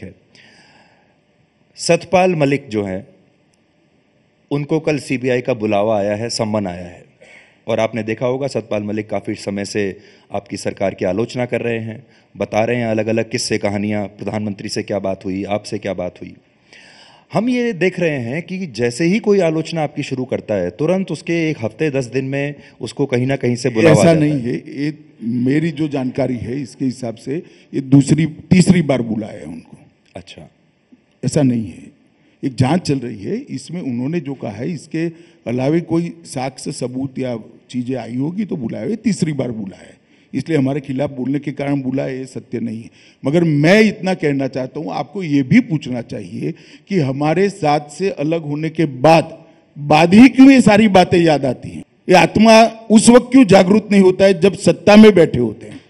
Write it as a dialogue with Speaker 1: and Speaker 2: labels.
Speaker 1: खैर सतपाल मलिक जो हैं उनको कल सीबीआई का बुलावा आया है सम्मन आया है और आपने देखा होगा सतपाल मलिक काफ़ी समय से आपकी सरकार की आलोचना कर रहे हैं बता रहे हैं अलग अलग किस्से कहानियाँ प्रधानमंत्री से क्या बात हुई आपसे क्या बात हुई हम ये देख रहे हैं कि जैसे ही कोई आलोचना आपकी शुरू करता है तुरंत उसके एक हफ्ते दस दिन में उसको कहीं ना कहीं से बुलावा ऐसा
Speaker 2: नहीं है ये मेरी जो जानकारी है इसके हिसाब से ये दूसरी तीसरी बार बुलाया है उनको अच्छा ऐसा नहीं है एक जांच चल रही है इसमें उन्होंने जो कहा है इसके अलावे कोई साक्ष्य सबूत या चीज़ें आई होगी तो बुलाए तीसरी बार बुलाए इसलिए हमारे खिलाफ बोलने के कारण बुला ये सत्य नहीं है मगर मैं इतना कहना चाहता हूँ आपको ये भी पूछना चाहिए कि हमारे साथ से अलग होने के बाद बाद ही क्यों ये सारी बातें याद आती हैं ये आत्मा उस वक्त क्यों जागरूक नहीं होता है जब सत्ता में बैठे होते हैं